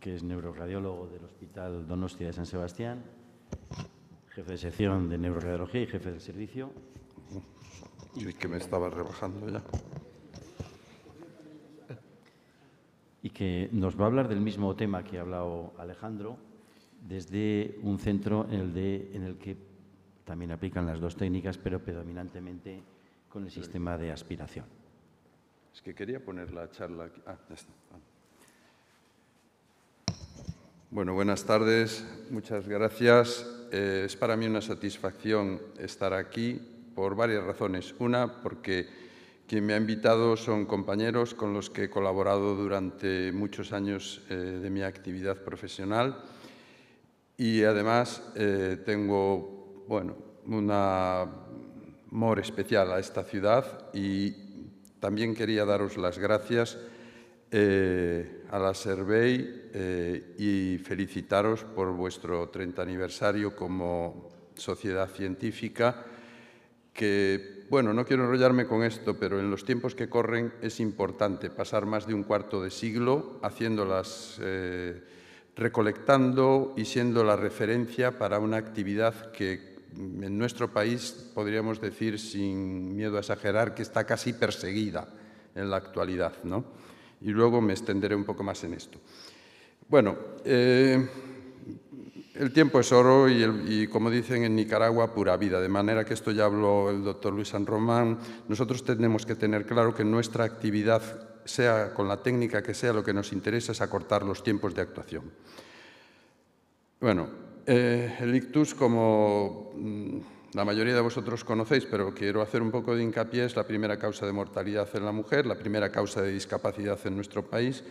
que es neuroradiólogo del Hospital Donostia de San Sebastián, jefe de sección de neuroradiología y jefe del servicio. Y que me estaba rebajando ya. Y que nos va a hablar del mismo tema que ha hablado Alejandro, desde un centro en el, de, en el que también aplican las dos técnicas, pero predominantemente con el sistema de aspiración. Es que quería poner la charla aquí. Ah, ya está. Bueno, buenas tardes, muchas gracias. Eh, es para mí una satisfacción estar aquí por varias razones. Una, porque quien me ha invitado son compañeros con los que he colaborado durante muchos años eh, de mi actividad profesional y además eh, tengo bueno, un amor especial a esta ciudad y también quería daros las gracias eh, a la Servei eh, y felicitaros por vuestro 30 aniversario como sociedad científica, que, bueno, no quiero enrollarme con esto, pero en los tiempos que corren es importante pasar más de un cuarto de siglo haciéndolas, eh, recolectando y siendo la referencia para una actividad que en nuestro país podríamos decir sin miedo a exagerar que está casi perseguida en la actualidad, ¿no? y luego me extenderé un poco más en esto. Bueno, eh, el tiempo es oro y, como dicen en Nicaragua, pura vida. De manera que esto ya habló el doctor Luis San Román. Nosotros tenemos que tener claro que nuestra actividad, sea con la técnica que sea, lo que nos interesa es acortar los tiempos de actuación. Bueno, eh, el ictus como mm, la mayoría de vosotros conocéis, pero quiero hacer un poco de hincapié, es la primera causa de mortalidad en la mujer, la primera causa de discapacidad en nuestro país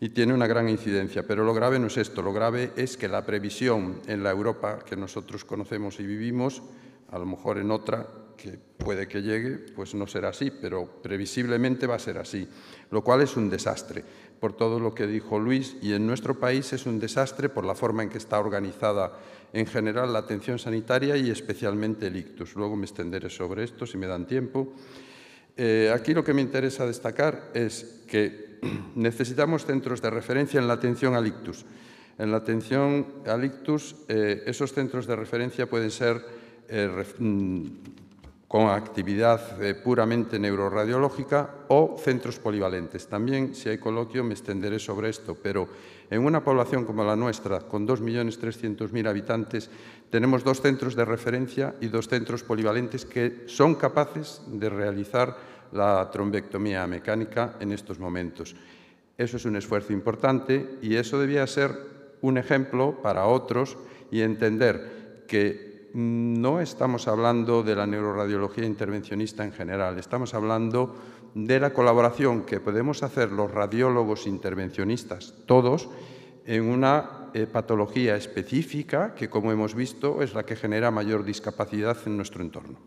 y tiene una gran incidencia. Pero lo grave no es esto, lo grave es que la previsión en la Europa que nosotros conocemos y vivimos, a lo mejor en otra, que puede que llegue, pues no será así, pero previsiblemente va a ser así, lo cual es un desastre por todo lo que dijo Luis y en nuestro país es un desastre por la forma en que está organizada en general la atención sanitaria y especialmente el ictus. Luego me extenderé sobre esto si me dan tiempo. Eh, aquí lo que me interesa destacar es que necesitamos centros de referencia en la atención al ictus. En la atención al ictus, eh, esos centros de referencia pueden ser eh, mm, con actividad eh, puramente neuroradiológica o centros polivalentes. También, si hay coloquio, me extenderé sobre esto, pero en una población como la nuestra, con 2.300.000 habitantes, tenemos dos centros de referencia y dos centros polivalentes que son capaces de realizar la trombectomía mecánica en estos momentos. Eso es un esfuerzo importante y eso debía ser un ejemplo para otros y entender que no estamos hablando de la neuroradiología intervencionista en general, estamos hablando de la colaboración que podemos hacer los radiólogos intervencionistas, todos, en una eh, patología específica que, como hemos visto, es la que genera mayor discapacidad en nuestro entorno.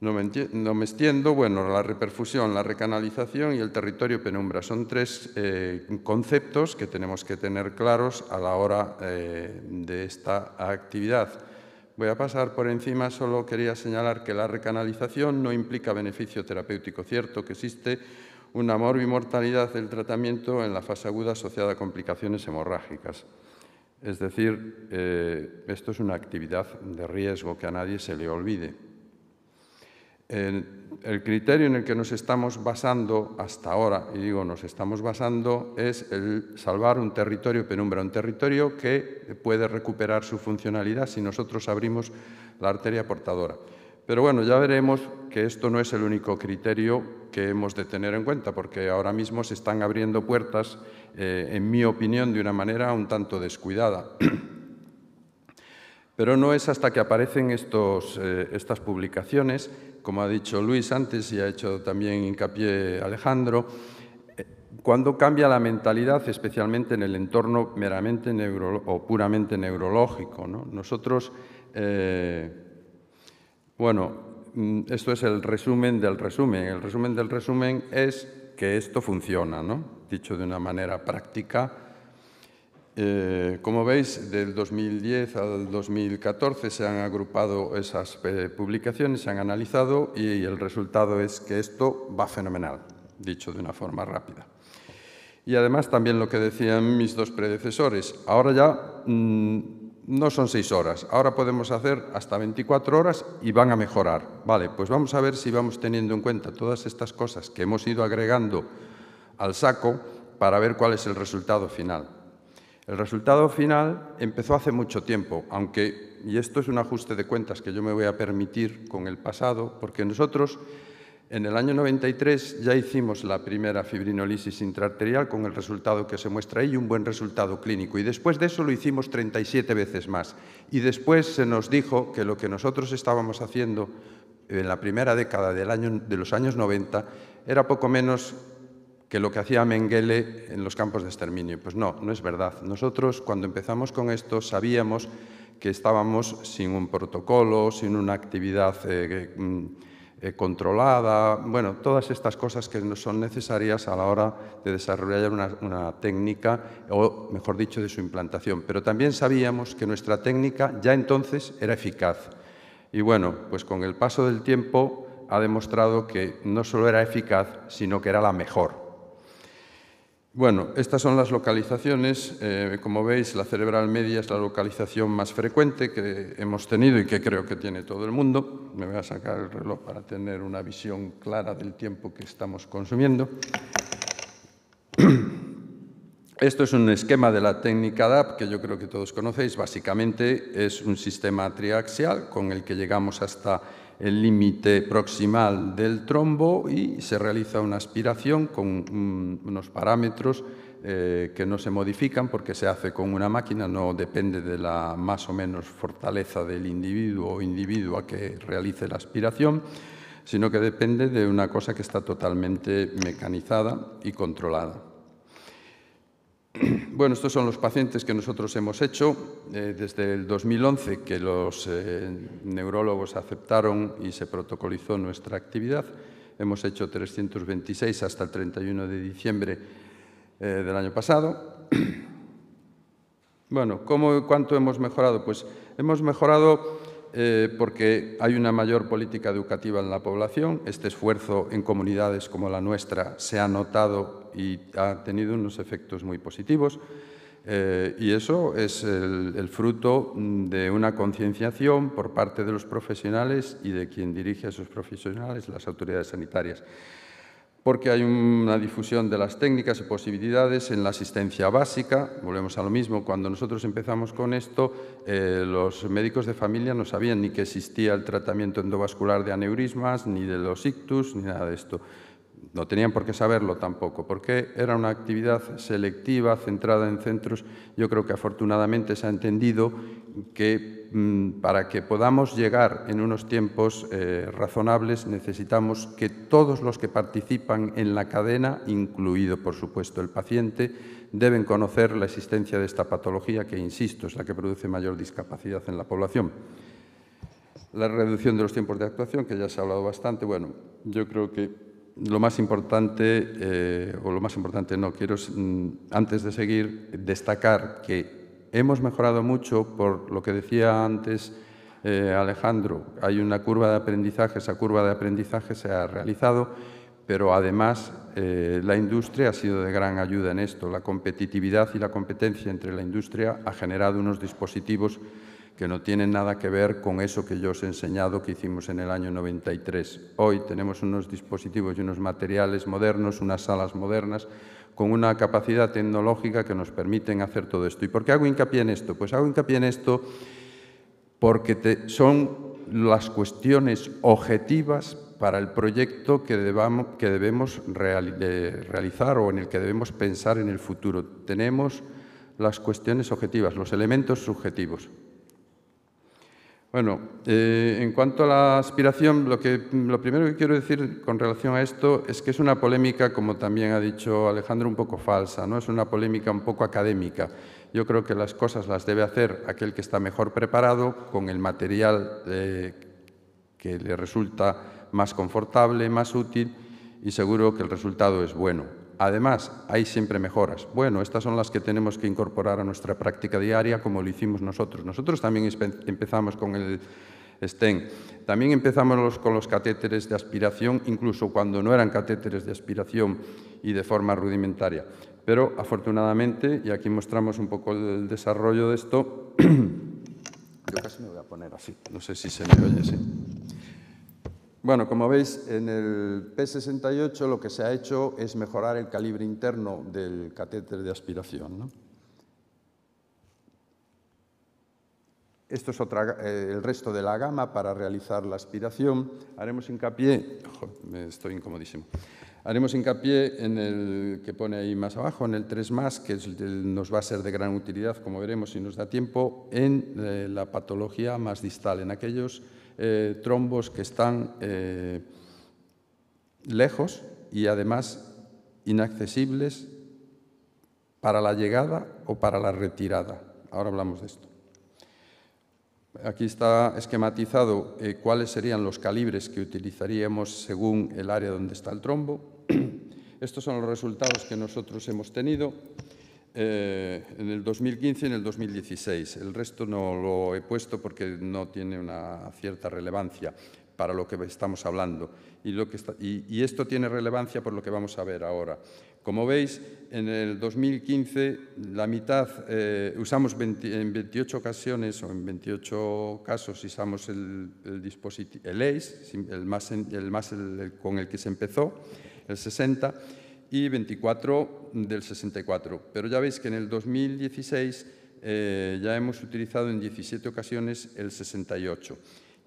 No me, extiendo, bueno, la reperfusión, la recanalización y el territorio penumbra son tres eh, conceptos que tenemos que tener claros a la hora eh, de esta actividad. Voy a pasar por encima, solo quería señalar que la recanalización no implica beneficio terapéutico cierto, que existe una morbimortalidad del tratamiento en la fase aguda asociada a complicaciones hemorrágicas. Es decir, eh, esto es una actividad de riesgo que a nadie se le olvide el, criterio en el que nos estamos basando hasta ahora, y digo nos estamos basando, es el salvar un territorio penumbra, un territorio que puede recuperar su funcionalidad si nosotros abrimos la arteria portadora. Pero bueno, ya veremos que esto no es el único criterio que hemos de tener en cuenta, porque ahora mismo se están abriendo puertas, eh, en mi opinión, de una manera un tanto descuidada. Pero no es hasta que aparecen eh, estas publicaciones, como ha dicho Luis antes y ha hecho también hincapié Alejandro, eh, cuando cambia la mentalidad, especialmente en el entorno meramente o puramente neurológico. Nosotros, eh, bueno, mm, esto es el resumen del resumen. El resumen del resumen es que esto funciona, dicho de una manera práctica eh, como veis, del 2010 al 2014 se han agrupado esas eh, publicaciones, se han analizado y el resultado es que esto va fenomenal, dicho de una forma rápida. Y además también lo que decían mis dos predecesores, ahora ya mm, no son seis horas, ahora podemos hacer hasta 24 horas y van a mejorar. Vale, pues vamos a ver si vamos teniendo en cuenta todas estas cosas que hemos ido agregando al saco para ver cuál es el resultado final. El resultado final empezó hace mucho tiempo, aunque, y esto es un ajuste de cuentas que yo me voy a permitir con el pasado, porque nosotros en el año 93 ya hicimos la primera fibrinolisis intraarterial con el resultado que se muestra ahí, un buen resultado clínico, y después de eso lo hicimos 37 veces más. Y después se nos dijo que lo que nosotros estábamos haciendo en la primera década del año, de los años 90 era poco menos que lo que hacía Mengele en los campos de exterminio. Pues no, no es verdad. Nosotros cuando empezamos con esto sabíamos que estábamos sin un protocolo, sin una actividad eh, mm, eh, controlada, bueno, todas estas cosas que nos son necesarias a la hora de desarrollar una técnica o, mejor dicho, de su implantación. Pero también sabíamos que nuestra técnica ya entonces era eficaz. Y bueno, pues con el paso del tiempo ha demostrado que no solo era eficaz, sino que era la mejor. Bueno, estas son las localizaciones. Eh, como veis, la cerebral media es la localización más frecuente que hemos tenido y que creo que tiene todo el mundo. Me voy a sacar el reloj para tener una visión clara del tiempo que estamos consumiendo. Esto es un esquema de la técnica DAP que yo creo que todos conocéis. Básicamente es un sistema triaxial con el que llegamos hasta el límite proximal del trombo y se realiza una aspiración con mm, unos parámetros eh, que no se modifican porque se hace con una máquina, no depende de la más o menos fortaleza del individuo o individua que realice la aspiración, sino que depende de una cosa que está totalmente mecanizada y controlada. Bueno, estos son los pacientes que nosotros hemos hecho eh, desde el 2011 que los eh, neurólogos aceptaron y se protocolizó nuestra actividad. Hemos hecho 326 hasta el 31 de diciembre eh, del año pasado. Bueno, ¿cuánto hemos mejorado? Pues hemos mejorado eh, porque hay una mayor política educativa en la población. Este esfuerzo en comunidades como la nuestra se ha notado y ha tenido unos efectos muy positivos. Eh, y eso es el, el fruto de una concienciación por parte de los profesionales y de quien dirige a esos profesionales, las autoridades sanitarias porque hay una difusión de las técnicas y posibilidades en la asistencia básica. Volvemos a lo mismo, cuando nosotros empezamos con esto, eh, los médicos de familia no sabían ni que existía el tratamiento endovascular de aneurismas, ni de los ictus, ni nada de esto no tenían por qué saberlo tampoco, porque era una actividad selectiva, centrada en centros. Yo creo que afortunadamente se ha entendido que mm, para que podamos llegar en unos tiempos eh, razonables necesitamos que todos los que participan en la cadena, incluido por supuesto el paciente, deben conocer la existencia de esta patología que, insisto, es la que produce mayor discapacidad en la población. La reducción de los tiempos de actuación, que ya se ha hablado bastante, bueno, yo creo que lo más importante, eh, o lo más importante no, quiero mm, antes de seguir destacar que hemos mejorado mucho por lo que decía antes eh, Alejandro, hay una curva de aprendizaje, esa curva de aprendizaje se ha realizado, pero además eh, la industria ha sido de gran ayuda en esto. La competitividad y la competencia entre la industria ha generado unos dispositivos que no tienen nada que ver con eso que yo os he enseñado que hicimos en el año 93. Hoy tenemos unos dispositivos y unos materiales modernos, unas salas modernas, con una capacidad tecnológica que nos permiten hacer todo esto. ¿Y por qué hago hincapié en esto? Pues hago hincapié en esto porque son las cuestiones objetivas para el proyecto que, que debemos realizar o en el que debemos pensar en el futuro. Tenemos las cuestiones objetivas, los elementos subjetivos. Bueno, eh, en cuanto a la aspiración, lo, primero que quiero decir con relación a esto es que es una polémica, como también ha dicho Alejandro, un poco falsa, ¿no? es una polémica un poco académica. Yo creo que las cosas las debe hacer aquel que está mejor preparado con el material eh, que le resulta más confortable, más útil y seguro que el resultado es bueno. Además, hay siempre mejoras. Bueno, estas son las que tenemos que incorporar a nuestra práctica diaria, como lo hicimos nosotros. Nosotros también empezamos con el STEM. También empezamos con los catéteres de aspiración, incluso cuando no eran catéteres de aspiración y de forma rudimentaria. Pero afortunadamente, y aquí mostramos un poco el desarrollo de esto, yo casi me voy a poner así, no sé si se me oye, bueno, como veis, en el P68 lo que se ha hecho es mejorar el calibre interno del catéter de aspiración. Esto es otra, eh, el resto de la gama para realizar la aspiración. Haremos hincapié, estoy incomodísimo, haremos hincapié en el que pone ahí más abajo, en el 3 que nos va a ser de gran utilidad, como veremos si nos da tiempo, en eh, la patología más distal, en aquellos eh, trombos que están eh, lejos y además inaccesibles para la llegada o para la retirada. Ahora hablamos de esto. Aquí está esquematizado eh, cuáles serían los calibres que utilizaríamos según el área donde está el trombo. Estos son los resultados que nosotros hemos tenido. Eh, en el 2015 y en el 2016. El resto no lo he puesto porque no tiene una cierta relevancia para lo que estamos hablando. Y, lo que y, esto tiene relevancia por lo que vamos a ver ahora. Como veis, en el 2015 la mitad, eh, usamos en 28 ocasiones o en 28 casos usamos el, dispositivo, el ACE, el más, el más con el que se empezó, el 60, y 24 del 64. Pero ya veis que en el 2016 eh, ya hemos utilizado en 17 ocasiones el 68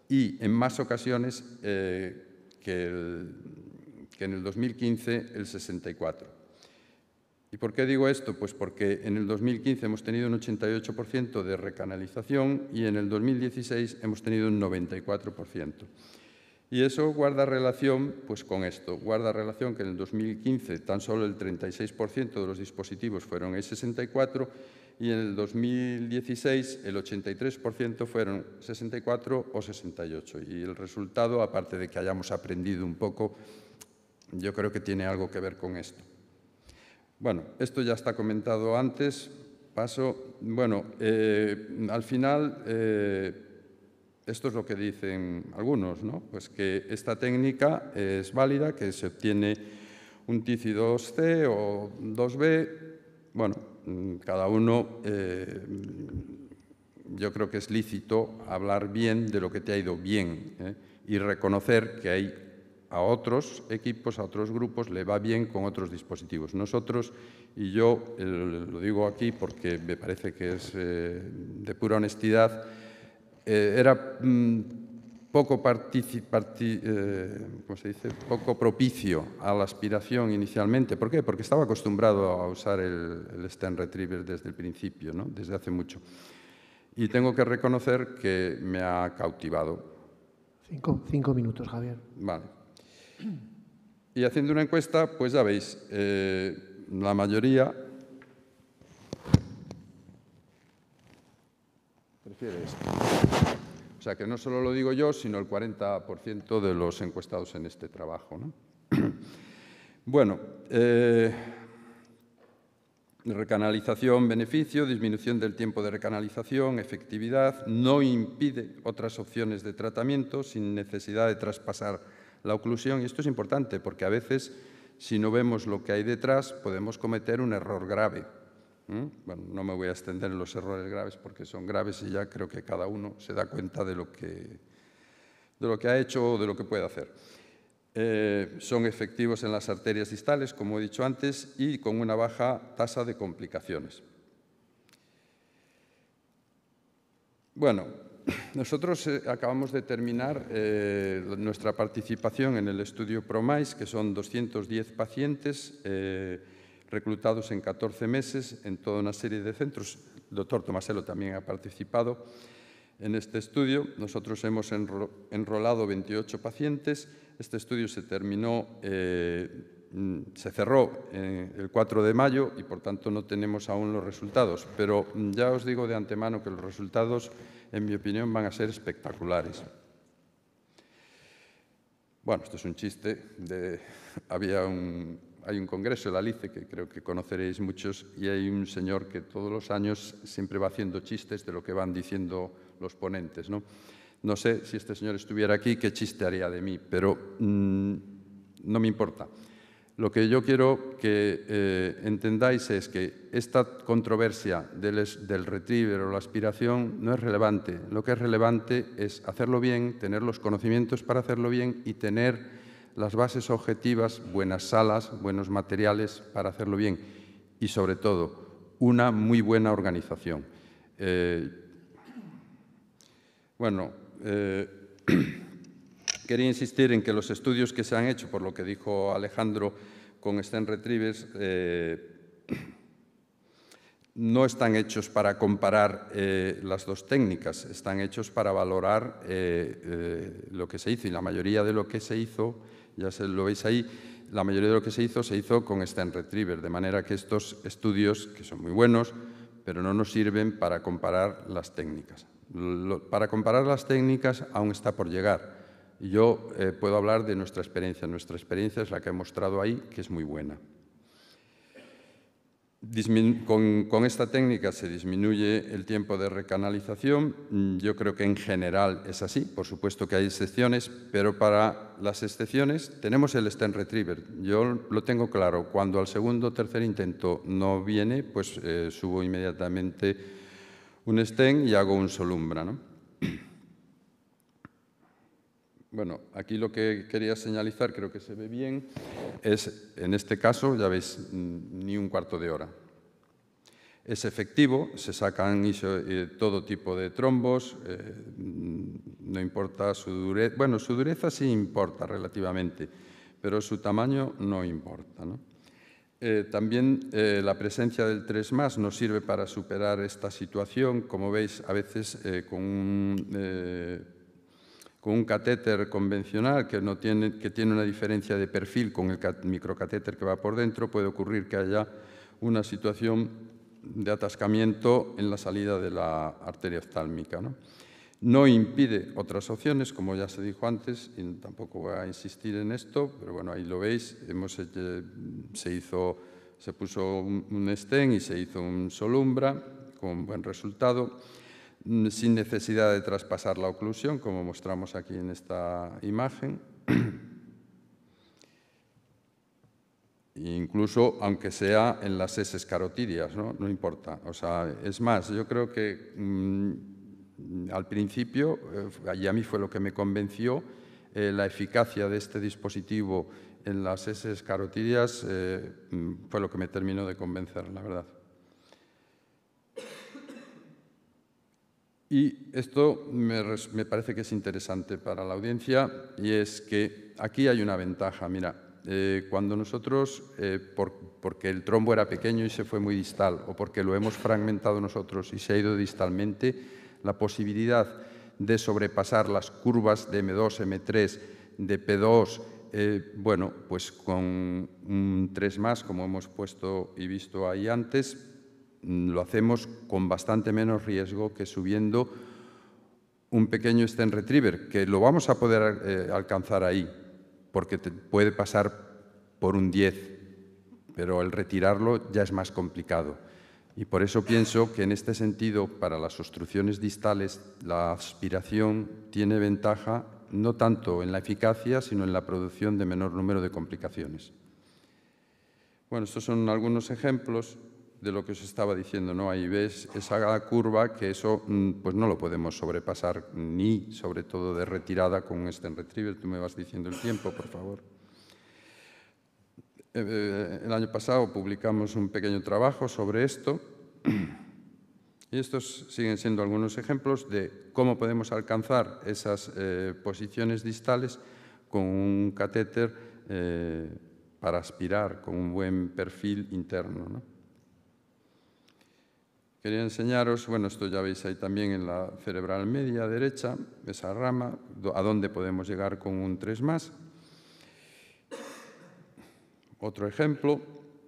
y en más ocasiones eh, que en el 2015 el 64. ¿Y por qué digo esto? Pues porque en el 2015 hemos tenido un 88% de recanalización y en el 2016 hemos tenido un 94%. Y eso guarda relación pues, con esto, guarda relación que en el 2015 tan solo el 36% de los dispositivos fueron E64 y en el 2016 el 83% fueron 64 o 68. Y el resultado, aparte de que hayamos aprendido un poco, yo creo que tiene algo que ver con esto. Bueno, esto ya está comentado antes, paso. Bueno, eh, al final... Eh, esto es lo que dicen algunos, ¿no? Pues que esta técnica es válida, que se obtiene un TICI 2C o 2B. Bueno, cada uno, eh, yo creo que es lícito hablar bien de lo que te ha ido bien ¿eh? y reconocer que hay a otros equipos, a otros grupos, le va bien con otros dispositivos. Nosotros, y yo lo digo aquí porque me parece que es eh, de pura honestidad, eh, era mm, poco, eh, se dice? poco propicio a la aspiración inicialmente. ¿Por qué? Porque estaba acostumbrado a usar el, el Sten Retriever desde el principio, desde hace mucho. Y tengo que reconocer que me ha cautivado. Cinco, minutos, Javier. Vale. Y haciendo una encuesta, pues ya veis, eh, la mayoría prefiere esto. O sea que no solo lo digo yo, sino el 40% de los encuestados en este trabajo. Bueno, eh, recanalización, beneficio, disminución del tiempo de recanalización, efectividad, no impide otras opciones de tratamiento sin necesidad de traspasar la oclusión. Y esto es importante porque a veces, si no vemos lo que hay detrás, podemos cometer un error grave. ¿Mm? Bueno, no me voy a extender en los errores graves porque son graves y ya creo que cada uno se da cuenta de lo que, de lo que ha hecho o de lo que puede hacer. Eh, son efectivos en las arterias distales, como he dicho antes, y con una baja tasa de complicaciones. Bueno, nosotros eh, acabamos de terminar eh, nuestra participación en el estudio PROMAIS, que son 210 pacientes reclutados en 14 meses en toda una serie de centros. El doctor Tomaselo también ha participado en este estudio. Nosotros hemos enrolado 28 pacientes. Este estudio se terminó, eh, mm, se cerró eh, el 4 de mayo y por tanto no tenemos aún los resultados. Pero mm, ya os digo de antemano que los resultados, en mi opinión, van a ser espectaculares. Bueno, esto es un chiste. Había un, hay un congreso, la Alice, que creo que conoceréis muchos, y hay un señor que todos los años siempre va haciendo chistes de lo que van diciendo los ponentes. No, sé si este señor estuviera aquí, qué chiste haría de mí, pero mm, no me importa. Lo que yo quiero que eh, entendáis es que esta controversia del, del, retriever o la aspiración no es relevante. Lo que es relevante es hacerlo bien, tener los conocimientos para hacerlo bien y tener las bases objetivas, buenas salas, buenos materiales para hacerlo bien y sobre todo una muy buena organización. Eh, bueno, eh, quería insistir en que los estudios que se han hecho, por lo que dijo Alejandro con Sten Retrievers, eh, no están hechos para comparar las dos técnicas, están hechos para valorar lo que se hizo y la mayoría de lo que se hizo ya se lo veis ahí, la mayoría de lo que se hizo se hizo con stand Retriever, de manera que estos estudios, que son muy buenos, pero no nos sirven para comparar las técnicas. para comparar las técnicas aún está por llegar. Yo eh, puedo hablar de nuestra experiencia. Nuestra experiencia es la que he mostrado ahí, que es muy buena. Con, esta técnica se disminuye el tiempo de recanalización. Mm, yo creo que en general es así. Por supuesto que hay excepciones, pero para las excepciones tenemos el stent retriever. Yo lo tengo claro. Cuando al segundo o tercer intento no viene, pues eh, subo inmediatamente un stent y hago un solumbra. Bueno, aquí lo que quería señalizar, creo que se ve bien, es, en este caso, ya veis, mm, ni un cuarto de hora. Es efectivo, se sacan eh, todo tipo de trombos, eh, mm, no importa su dureza, bueno, su dureza sí importa relativamente, pero su tamaño no importa. Eh, también la presencia del 3 más nos sirve para superar esta situación, como veis, a veces con un con un catéter convencional que, tiene, que tiene una diferencia de perfil con el microcatéter que va por dentro, puede ocurrir que haya una situación de atascamiento en la salida de la arteria oftálmica. ¿no? impide otras opciones, como ya se dijo antes, y tampoco voy a insistir en esto, pero bueno, ahí lo veis, se, hizo, se puso un, un y se hizo un solumbra con buen resultado sin necesidad de traspasar la oclusión, como mostramos aquí en esta imagen. E incluso aunque sea en las heces carotidias, ¿no? no importa. O sea, es más, yo creo que mm, al principio, eh, y a mí fue lo que me convenció, eh, la eficacia de este dispositivo en las heces carotidias eh, mm, fue lo que me terminó de convencer, la verdad. Y esto me, parece que es interesante para la audiencia y es que aquí hay una ventaja. Mira, eh, cuando nosotros, eh, porque el trombo era pequeño y se fue muy distal, o porque lo hemos fragmentado nosotros y se ha ido distalmente, la posibilidad de sobrepasar las curvas de M2, M3, de P2, eh, bueno, pues con un 3 más, como hemos puesto y visto ahí antes, Mm, lo hacemos con bastante menos riesgo que subiendo un pequeño stem retriever, que lo vamos a poder eh, alcanzar ahí, porque puede pasar por un 10, pero al retirarlo ya es más complicado. Y por eso pienso que en este sentido, para las obstrucciones distales, la aspiración tiene ventaja no tanto en la eficacia, sino en la producción de menor número de complicaciones. Bueno, estos son algunos ejemplos de lo que os estaba diciendo, ¿no? Ahí ves esa curva que eso mm, pues no lo podemos sobrepasar ni sobre todo de retirada con este retriever. Tú me vas diciendo el tiempo, por favor. Eh, eh, el año pasado publicamos un pequeño trabajo sobre esto y estos siguen siendo algunos ejemplos de cómo podemos alcanzar esas eh, posiciones distales con un catéter para aspirar, con un buen perfil interno. ¿no? Quería enseñaros, bueno, esto ya veis ahí también en la cerebral media derecha, esa rama, a dónde podemos llegar con un 3 más. Otro ejemplo,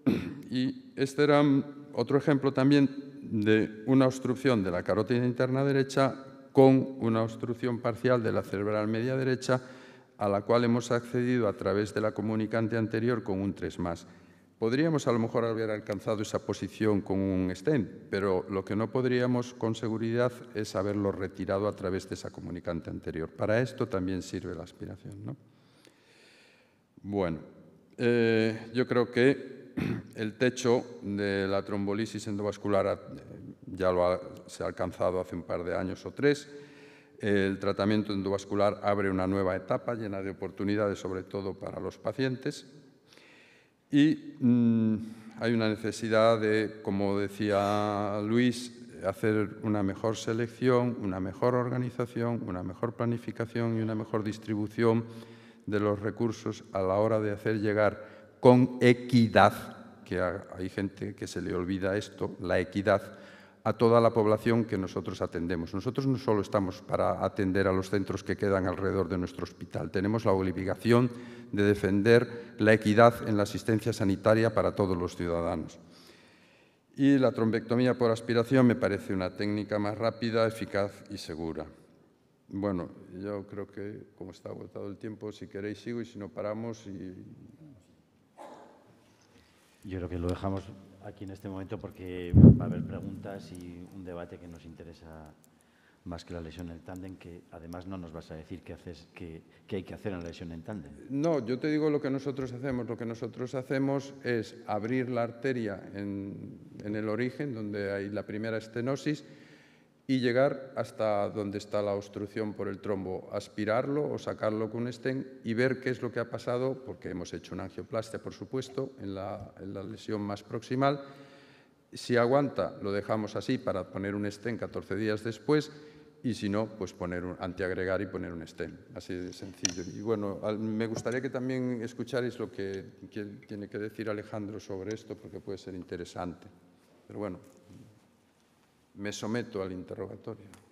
y este era mm, otro ejemplo también de una obstrucción de la carótida interna derecha con una obstrucción parcial de la cerebral media derecha a la cual hemos accedido a través de la comunicante anterior con un 3 más. Podríamos a lo mejor haber alcanzado esa posición con un stent, pero lo que no podríamos con seguridad es haberlo retirado a través de esa comunicante anterior. Para esto también sirve la aspiración. Bueno, eh, yo creo que el techo de la trombolisis endovascular ya se ha alcanzado hace un par de años o tres. El tratamiento endovascular abre una nueva etapa llena de oportunidades, sobre todo para los pacientes. Y mm, hay una necesidad de, como decía Luis, hacer una mejor selección, una mejor organización, una mejor planificación y una mejor distribución de los recursos a la hora de hacer llegar con equidad, que hay gente que se le olvida esto, la equidad, a toda la población que nosotros atendemos. Nosotros no solo estamos para atender a los centros que quedan alrededor de nuestro hospital, tenemos la obligación de defender la equidad en la asistencia sanitaria para todos los ciudadanos. Y la trombectomía por aspiración me parece una técnica más rápida, eficaz y segura. Bueno, yo creo que como está agotado el tiempo, si queréis sigo y si no paramos. Y... Yo creo que lo dejamos aquí en este momento porque va a haber preguntas y un debate que nos interesa más que la lesión en el tándem, que además no nos vas a decir qué, haces, qué, qué hay que hacer en la lesión en tándem. No, yo te digo lo que nosotros hacemos. Lo que nosotros hacemos es abrir la arteria en, en el origen, donde hay la primera estenosis, y llegar hasta donde está la obstrucción por el trombo, aspirarlo o sacarlo con un stent y ver qué es lo que ha pasado, porque hemos hecho una angioplastia, por supuesto, en la, lesión más proximal. Si aguanta, lo dejamos así para poner un estén 14 días después y si no, pues poner un, antiagregar y poner un estén. así de sencillo. Y bueno, me gustaría que también escucharais lo que, que tiene que decir Alejandro sobre esto, porque puede ser interesante. Pero bueno, mi sommetto all'interrogatorio.